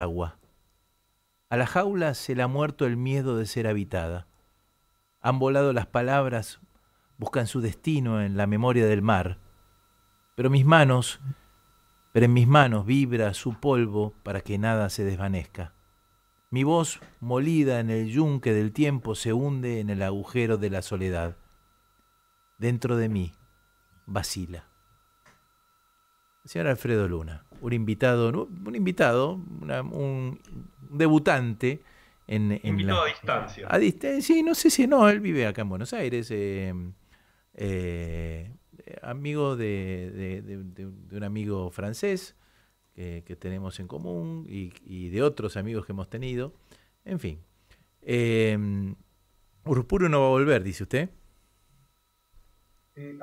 agua. A la jaula se le ha muerto el miedo de ser habitada. Han volado las palabras, buscan su destino en la memoria del mar. Pero mis manos, pero en mis manos vibra su polvo para que nada se desvanezca. Mi voz, molida en el yunque del tiempo, se hunde en el agujero de la soledad. Dentro de mí, vacila. Señor Alfredo Luna un invitado, un invitado, un debutante. En, invitado a distancia. A distancia, sí, no sé si no, él vive acá en Buenos Aires, eh, eh, amigo de, un amigo francés que, tenemos en común y, de otros amigos que hemos tenido. En fin. Eh, no va a volver, dice usted. Eh,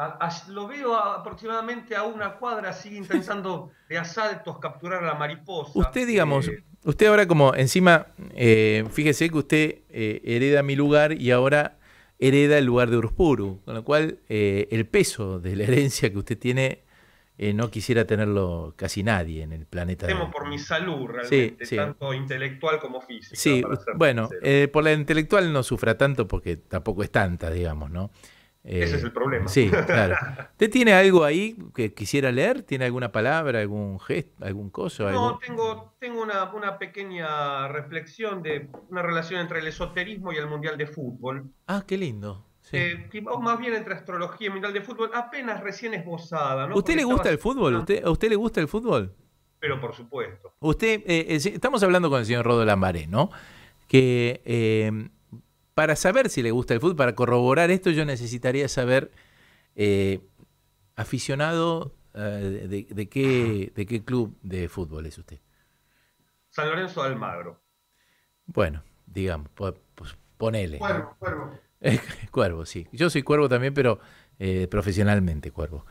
lo veo aproximadamente a una cuadra, sigue intentando de asaltos capturar a la mariposa. Usted, digamos, eh, usted ahora como encima, eh, fíjese que usted hereda mi lugar y ahora hereda el lugar de Urspuru, con lo cual el peso de la herencia que usted tiene no quisiera tenerlo casi nadie en el planeta. Temo por mi salud realmente, tanto intelectual como física. Sí, bueno, por la intelectual no sufra tanto porque tampoco es tanta, digamos, ¿no? Ese es eh, el problema. Sí, claro. ¿Usted tiene algo ahí que quisiera leer? ¿Tiene alguna palabra, algún gesto, algún cosa? No, tengo, una, pequeña reflexión de una relación entre el esoterismo y el Mundial de Fútbol. Ah, qué lindo. Eh, más bien entre astrología y Mundial de Fútbol, apenas recién esbozada. ¿Usted le gusta el fútbol? ¿Usted, ¿A usted le gusta el fútbol? Pero por supuesto. Usted, eh, estamos hablando con el señor Rodo Lambaré, ¿no? Que para saber si le gusta el fútbol, para corroborar esto, yo necesitaría saber, eh, aficionado, eh, de, qué, de qué club de fútbol es usted. San Lorenzo de Almagro. Bueno, digamos, pues, ponele. Cuervo, cuervo. cuervo, sí. Yo soy cuervo también, pero eh, profesionalmente, Cuervo.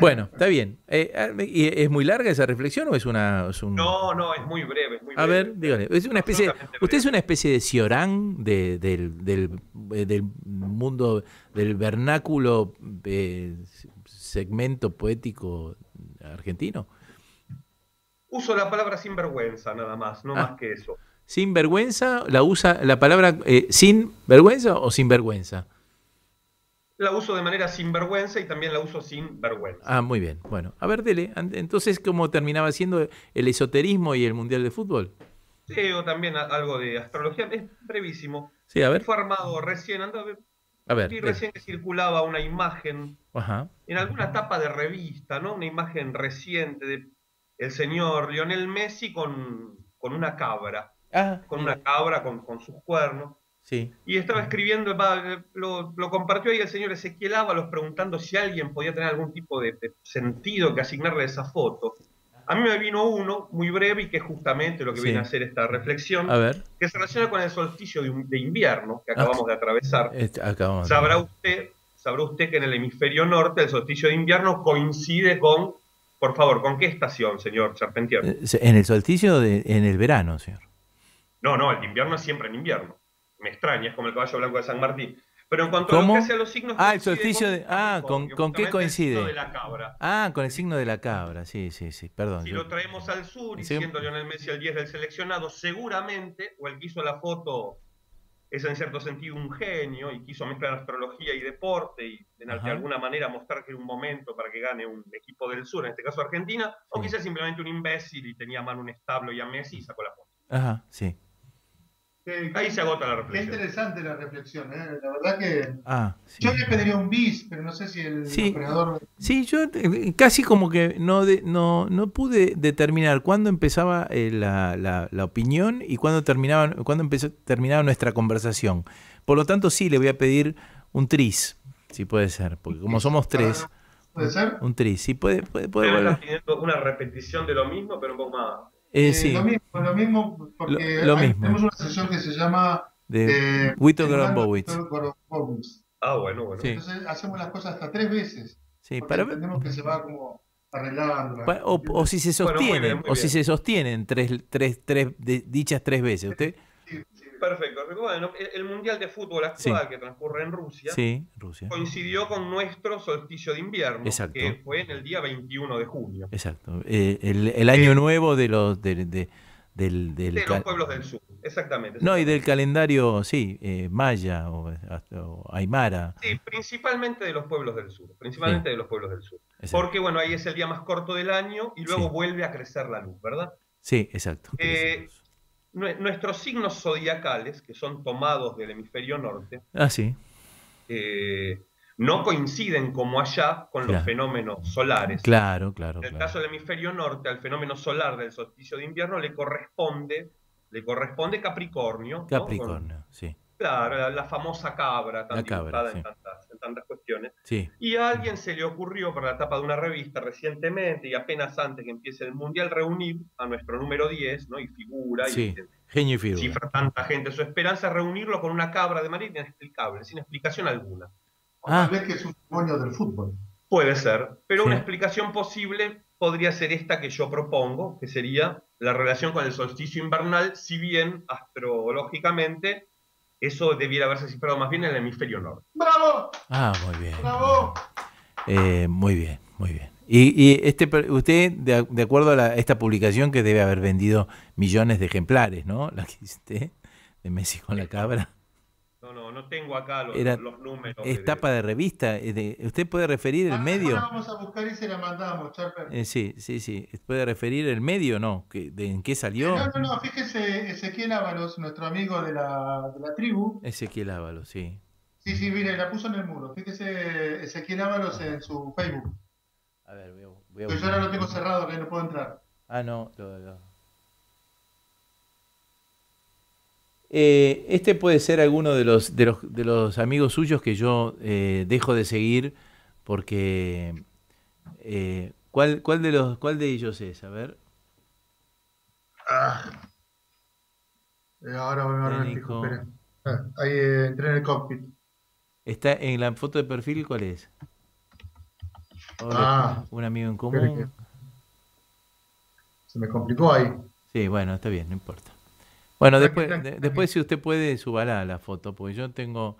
Bueno, está bien. Eh, eh, ¿Es muy larga esa reflexión o es una...? No, no, es muy breve. a ver, dígale. Es una especie, usted es una especie de Ciorán del, mundo, del vernáculo segmento poético argentino. Uso la palabra sin vergüenza nada más, no ah. más que eso. vergüenza ¿La usa la palabra sin vergüenza o sinvergüenza? la uso de manera sinvergüenza y también la uso sin vergüenza. Ah, muy bien. Bueno, a ver, dele. Entonces, ¿cómo terminaba siendo el esoterismo y el Mundial de Fútbol? Sí, o también algo de astrología. Es brevísimo. Sí, a ver. Fue armado recién, a ver, y recién circulaba una imagen en alguna tapa de revista, ¿no? Una imagen reciente de el señor Lionel Messi con, con una cabra. Ah, con una cabra, con, con sus cuernos. Y estaba escribiendo, lo, compartió ahí el señor Ezequiel Ábalos preguntando si alguien podía tener algún tipo de, sentido que asignarle esa foto. A mí me vino uno muy breve y que es justamente lo que viene a hacer esta reflexión, que se relaciona con el solsticio de, invierno que ah, acabamos de atravesar. Este, sabrá, usted, sabrá usted que en el hemisferio norte el solsticio de invierno coincide con, por favor, ¿con qué estación, señor Charpentier? Eh, en el solsticio, de, en el verano, señor. No, no, el invierno es siempre en invierno me extraña, es como el caballo blanco de San Martín. Pero en cuanto a que a los signos. Ah, el solsticio de. Ah, ¿con, con qué coincide? El signo de la cabra. Ah, con el signo de la cabra, sí, sí, sí, perdón. Si lo traemos al sur y siendo Lionel Messi el 10 del seleccionado, seguramente, o el que hizo la foto es en cierto sentido un genio y quiso mezclar astrología y deporte y de, alguna manera mostrar que era un momento para que gane un equipo del sur, en este caso Argentina, o quizás simplemente un imbécil y tenía a mano un establo y a Messi y sacó la foto. Ajá, sí. Eh, Ahí se agota la reflexión. Qué interesante la reflexión, ¿eh? la verdad que. Ah, Yo le pediría un bis, pero no sé si el sí, Sí, yo eh, casi como que no, no, no pude determinar cuándo empezaba eh, la, opinión y cuándo terminaba, cuándo empezó, terminaba nuestra conversación. Por lo tanto, sí, le voy a pedir un tris, si puede ser, porque como somos tres. ¿Puede ser? Un tris, sí, puede, puede, puede, puede. Una repetición de lo mismo, pero un poco más. Eh, eh, sí. Lo mismo, lo mismo, porque tenemos una sesión que se llama de eh, Wito Ah, bueno, bueno. Sí. Entonces hacemos las cosas hasta tres veces. Sí, para entendemos que se va como arreglando. O, o si se sostienen, o si se sostienen tres, tres, tres dichas tres veces. Usted perfecto. Bueno, el Mundial de Fútbol actual que transcurre en Rusia, coincidió con nuestro solsticio de invierno, que fue en el día 21 de junio. Exacto. Eh, el, año eh, nuevo de los, del, los pueblos del sur, exactamente, No, y del calendario, sí, eh, maya o, aymara. Sí, principalmente de los pueblos del sur, principalmente de los pueblos del sur. Porque, bueno, ahí es el día más corto del año y luego vuelve a crecer la luz, ¿verdad? Sí, exacto nuestros signos zodiacales, que son tomados del hemisferio norte, ah, eh, no coinciden como allá con los fenómenos solares. Claro, claro. En el caso del hemisferio norte, al fenómeno solar del solsticio de invierno le corresponde, le corresponde Capricornio. Capricornio, sí. Claro, la, famosa cabra también la cabra, tantas cuestiones. Sí. Y a alguien se le ocurrió para la tapa de una revista recientemente y apenas antes que empiece el Mundial reunir a nuestro número 10, ¿no? Y figura. Y, este, Genio figura. Cifra tanta gente. Su esperanza es reunirlo con una cabra de marina inexplicable, sin explicación alguna. Ah. que es un demonio del fútbol. Puede ser, pero una explicación posible podría ser esta que yo propongo, que sería la relación con el solsticio invernal, si bien astrológicamente eso debiera haberse cifrado más bien en el hemisferio norte. ¡Bravo! Ah, muy bien. ¡Bravo! Eh, muy bien, muy bien. Y, este, usted, de, acuerdo a esta publicación que debe haber vendido millones de ejemplares, ¿no? La que hiciste de Messi con la cabra no, no tengo acá los, números. Es tapa de revista. Eh, usted puede referir el ah, medio. vamos a buscar y se la mandamos, eh, sí, sí, sí. ¿Puede referir el medio no? de, ¿En qué salió? No, no, no. Fíjese, Ezequiel Ábalos, nuestro amigo de la, tribu. Ezequiel Ábalos, sí. Sí, sí, mire, la puso en el muro. Fíjese Ezequiel Ábalos en su Facebook. A ver, voy voy yo ahora lo tengo cerrado, que no puedo entrar. Ah, no, lo, Eh, este puede ser alguno de los, de los, amigos suyos que yo eh, dejo de seguir porque... Eh, ¿cuál, cuál, de los, ¿Cuál de ellos es? A ver. Ah. Ahora voy a ver ah, Ahí entré en el cockpit. ¿Está en la foto de perfil cuál es? ah, un amigo en común. Se me complicó ahí. Sí, bueno, está bien, no importa. Bueno, después, después si usted puede, subala la foto, porque yo tengo...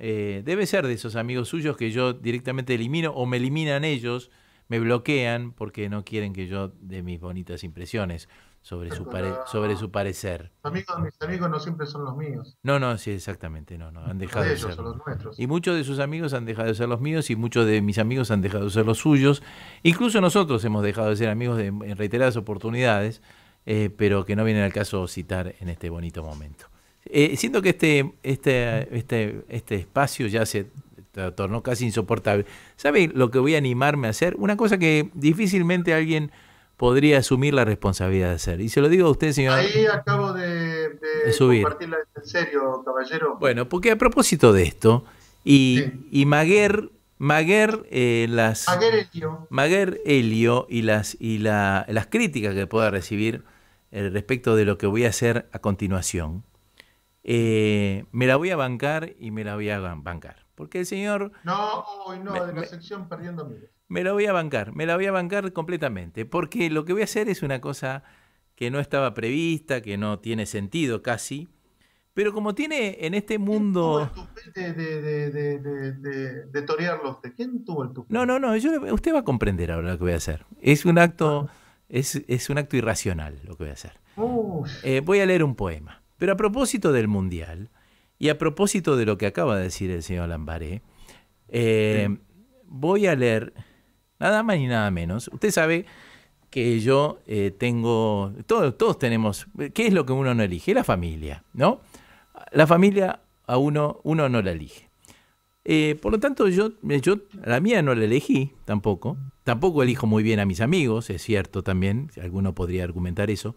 Eh, debe ser de esos amigos suyos que yo directamente elimino o me eliminan ellos, me bloquean porque no quieren que yo dé mis bonitas impresiones sobre su, sobre su parecer. amigos, mis amigos no siempre son los míos. No, no, sí, exactamente, no, no, han dejado de, ser. Los nuestros. Y muchos de sus amigos han dejado de ser los míos y muchos de mis amigos han dejado de ser los suyos. Incluso nosotros hemos dejado de ser amigos en reiteradas oportunidades. Eh, pero que no viene al caso citar en este bonito momento. Eh, siento que este, este, este, este espacio ya se tornó casi insoportable. ¿Sabe lo que voy a animarme a hacer? Una cosa que difícilmente alguien podría asumir la responsabilidad de hacer. Y se lo digo a usted, señor. Ahí acabo de, subir. en serio, caballero. Bueno, porque a propósito de esto, y, y Maguer Maguer, eh, las, Helio. y las y las críticas que pueda recibir eh, respecto de lo que voy a hacer a continuación, eh, me la voy a bancar y me la voy a bancar. Porque el señor... No, hoy no, de la sección perdiendo miles. Me la voy a bancar, me la voy a bancar completamente, porque lo que voy a hacer es una cosa que no estaba prevista, que no tiene sentido casi, pero como tiene en este mundo. tuvo el de, de, ¿Quién tuvo el No, no, no. usted va a comprender ahora lo que voy a hacer. Es un acto, es, un acto irracional lo que voy a hacer. Eh, voy a leer un poema. Pero a propósito del mundial y a propósito de lo que acaba de decir el señor Lambaré, eh, voy a leer nada más ni nada menos. Usted sabe que yo eh, tengo, todos, todos tenemos, ¿qué es lo que uno no elige? La familia, ¿no? La familia a uno, uno no la elige. Eh, por lo tanto, yo, eh, yo la mía no la elegí tampoco. Tampoco elijo muy bien a mis amigos, es cierto también, alguno podría argumentar eso.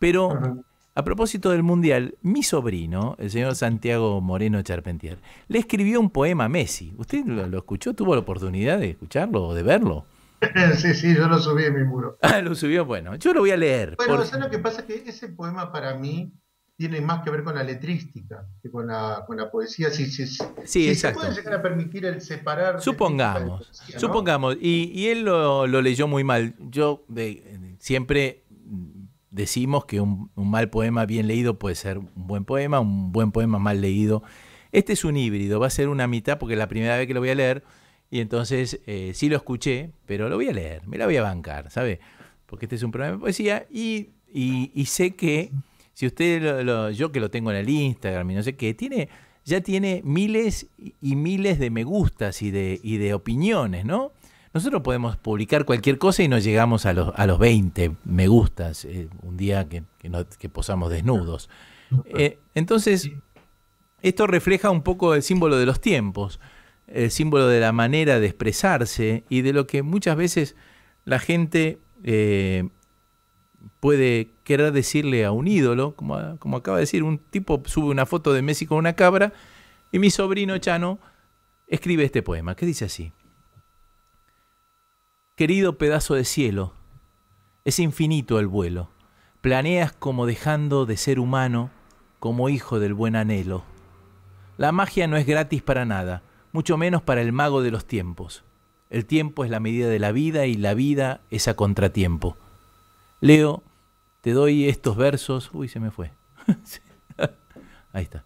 Pero a propósito del Mundial, mi sobrino, el señor Santiago Moreno Charpentier, le escribió un poema a Messi. ¿Usted lo, escuchó? ¿Tuvo la oportunidad de escucharlo o de verlo? Sí, sí, yo lo subí en mi muro. Ah, lo subió, bueno, yo lo voy a leer. Bueno, lo que pasa? que ese poema para mí tiene más que ver con la letrística que con la, poesía. Si, sí, exacto. se puede llegar a permitir el separar. Supongamos, supongamos. Y, él lo, leyó muy mal. Yo siempre decimos que un, mal poema bien leído puede ser un buen poema, un buen poema mal leído. Este es un híbrido, va a ser una mitad porque es la primera vez que lo voy a leer. Y entonces eh, sí lo escuché, pero lo voy a leer, me la voy a bancar, ¿sabes? Porque este es un problema de poesía y sé que si usted, lo, yo que lo tengo en el Instagram y no sé qué, tiene, ya tiene miles y miles de me gustas y de, de opiniones, ¿no? Nosotros podemos publicar cualquier cosa y nos llegamos a los, 20 me gustas eh, un día que, posamos desnudos. Eh, entonces, esto refleja un poco el símbolo de los tiempos, el símbolo de la manera de expresarse y de lo que muchas veces la gente eh, puede querer decirle a un ídolo, como, acaba de decir, un tipo sube una foto de Messi con una cabra y mi sobrino Chano escribe este poema, que dice así. Querido pedazo de cielo, es infinito el vuelo. Planeas como dejando de ser humano, como hijo del buen anhelo. La magia no es gratis para nada, mucho menos para el mago de los tiempos. El tiempo es la medida de la vida y la vida es a contratiempo. Leo te doy estos versos. Uy, se me fue. Ahí está.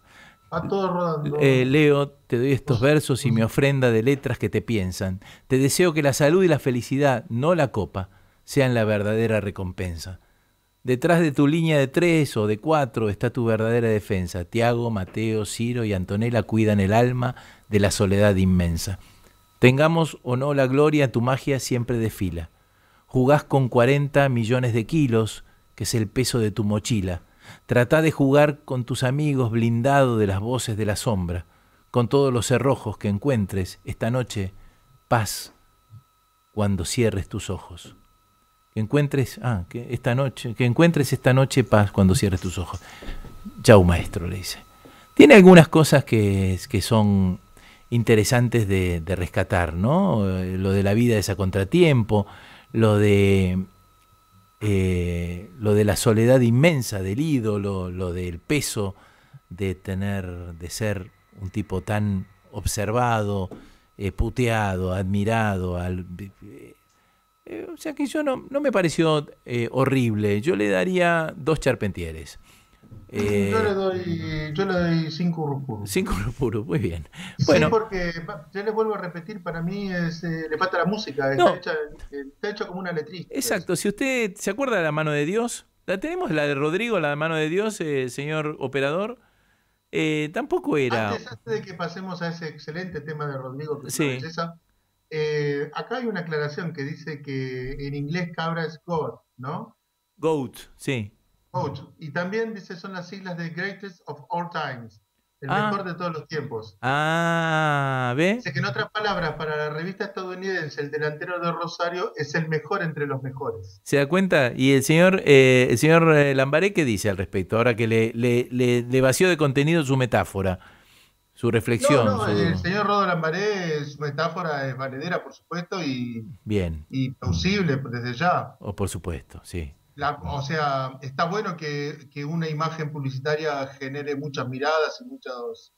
Eh, Leo, te doy estos versos y mi ofrenda de letras que te piensan. Te deseo que la salud y la felicidad, no la copa, sean la verdadera recompensa. Detrás de tu línea de tres o de cuatro está tu verdadera defensa. Tiago, Mateo, Ciro y Antonella cuidan el alma de la soledad inmensa. Tengamos o no la gloria, tu magia siempre desfila. Jugás con 40 millones de kilos, que es el peso de tu mochila. Trata de jugar con tus amigos blindado de las voces de la sombra, con todos los cerrojos que encuentres esta noche, paz, cuando cierres tus ojos. Que encuentres, ah, que esta noche, que encuentres esta noche paz cuando cierres tus ojos. Chau, maestro, le dice. Tiene algunas cosas que, son interesantes de, de rescatar, ¿no? Eh, lo de la vida es a contratiempo, lo de eh, lo de la soledad inmensa del ídolo, lo del peso de tener, de ser un tipo tan observado, eh, puteado, admirado. Al, eh, o sea que yo no me pareció horrible. Yo le daría dos charpentieres. Eh, yo le doy, yo le doy cinco Cinco urupuru, muy bien. Bueno, porque yo les vuelvo a repetir, para mí eh, le falta la música, está, hecha, hecho como una letrista. Exacto, si usted se acuerda de la mano de Dios, la tenemos la de Rodrigo, la de mano de Dios, eh, señor operador. tampoco era. Antes, de que pasemos a ese excelente tema de Rodrigo, acá hay una aclaración que dice que en inglés cabra es goat, ¿no? Goat, sí. Y también dice son las siglas de Greatest of All Times. El ah. mejor de todos los tiempos. Ah, ¿ve? Dice que en otras palabras, para la revista estadounidense, el delantero de Rosario es el mejor entre los mejores. ¿Se da cuenta? Y el señor, eh, el señor eh, Lambaré, ¿qué dice al respecto? Ahora que le, le, vació de contenido su metáfora, su reflexión. No, no, El señor Rodolfo Lambaré, su metáfora es valedera, por supuesto, y, Bien. y plausible desde ya. O oh, por supuesto, sí o sea, está bueno que, una imagen publicitaria genere muchas miradas y muchas,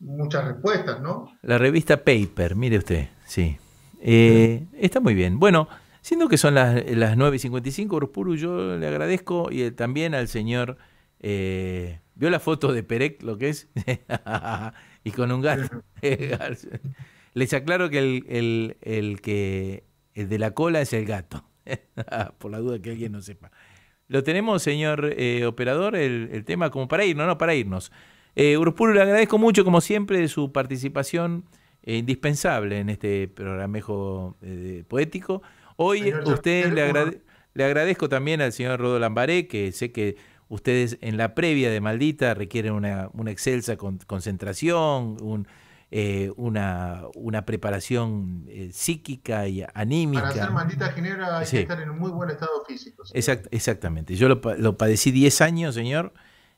muchas respuestas, ¿no? La revista Paper, mire usted, sí. Eh, está muy bien. Bueno, siendo que son las, las 9.55, Urpuru, yo le agradezco y eh, también al señor... Eh, ¿Vio la foto de Perec, lo que es? y con un gato. Les aclaro que el, el que el de la cola es el gato. Por la duda que alguien no sepa. Lo tenemos, señor eh, operador, el, tema como para irnos, no para irnos. Eh, le agradezco mucho, como siempre, su participación eh, indispensable en este programa poético. Hoy usted le, agradezco también al señor Rodo Lambaré, que sé que ustedes en la previa de Maldita requieren una, excelsa concentración, un, eh, una, una, preparación eh, psíquica y anímica. Para ser maldita ginebra hay que estar en un muy buen estado físico. exactamente. Yo lo, padecí 10 años, señor,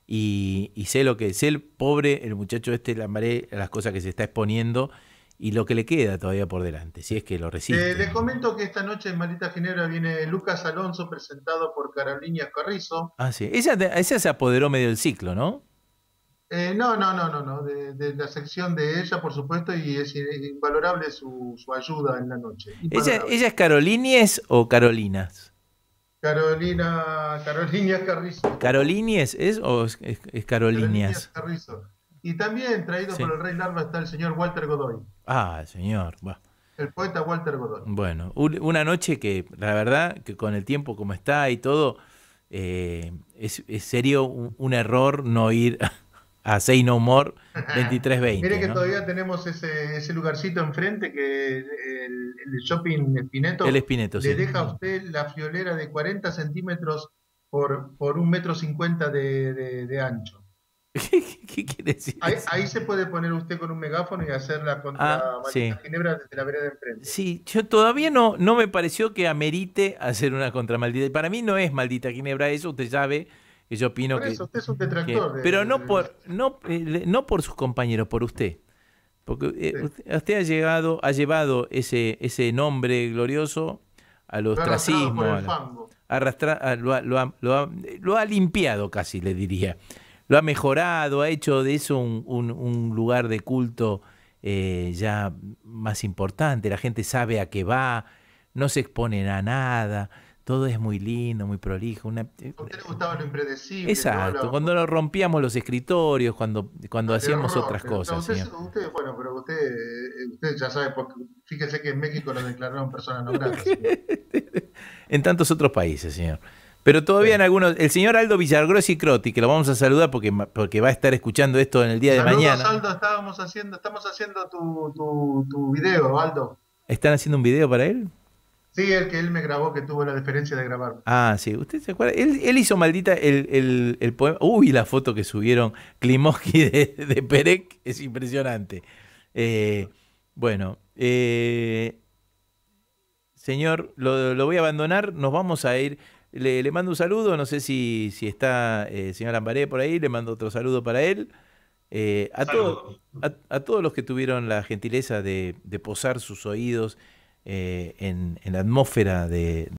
y, sé lo que es. el pobre, el muchacho este, la maré, las cosas que se está exponiendo y lo que le queda todavía por delante, si es que lo recibe eh, les comento que esta noche en Maldita Ginebra viene Lucas Alonso presentado por Carolina Carrizo. Ah, sí. esa se apoderó medio del ciclo, ¿no? no, no, no, no, no. De, la sección de ella, por supuesto, y es invalorable su, ayuda en la noche. ¿Ella, es Carolínez o Carolinas? Carolina, Carolina Carrizo. ¿Carolinies es o es, es, Carrizo. Y también traído por el Rey Larva está el señor Walter Godoy. Ah, el señor. El poeta Walter Godoy. Bueno, una noche que la verdad que con el tiempo como está y todo, es, serio un error no ir a Say No More 2320. Mire que todavía tenemos ese, ese, lugarcito enfrente que el, el shopping Espineto, el Espineto le deja a usted la friolera de 40 centímetros por, por un metro cincuenta de, ancho. ¿Qué, quiere decir ahí, ahí, se puede poner usted con un megáfono y hacer la contra ah, maldita sí. Ginebra desde la vereda de enfrente. Sí, yo todavía no, no me pareció que amerite hacer una contra Maldita. Para mí no es Maldita Ginebra eso, usted sabe que yo opino que, pero no por, no, eh, no por sus compañeros, por usted. Porque eh, usted, ha, llegado, ha llevado ese, ese nombre glorioso al ostracismo. Lo, lo, lo, ha, limpiado casi, le diría. Lo ha mejorado, ha hecho de eso un, lugar de culto eh, ya más importante. La gente sabe a qué va, no se exponen a nada, todo es muy lindo, muy prolijo. Una, ¿A eh, usted le gustaba lo impredecible? Exacto, cuando nos rompíamos los escritorios, cuando, cuando ah, hacíamos otras cosas. Usted, ustedes, bueno, pero usted, eh, usted ya sabe, porque fíjese que en México lo declararon persona no grata. en tantos otros países, señor. Pero todavía en algunos. El señor Aldo y Croti, que lo vamos a saludar porque, porque va a estar escuchando esto en el día de mañana. Aldo, estábamos haciendo, estamos haciendo tu, tu, tu video, Aldo. ¿Están haciendo un video para él? Sí, el que él me grabó, que tuvo la diferencia de grabar. Ah, sí, ¿usted se acuerda? Él, hizo maldita el, poema. Uy, la foto que subieron Klimoski de, de Perec es impresionante. Eh, bueno, eh, señor, lo, voy a abandonar, nos vamos a ir. Le, mando un saludo, no sé si, está el eh, señor Ambaré por ahí, le mando otro saludo para él. a, todos los que tuvieron la gentileza de, de posar sus oídos eh, en, en, la atmósfera de,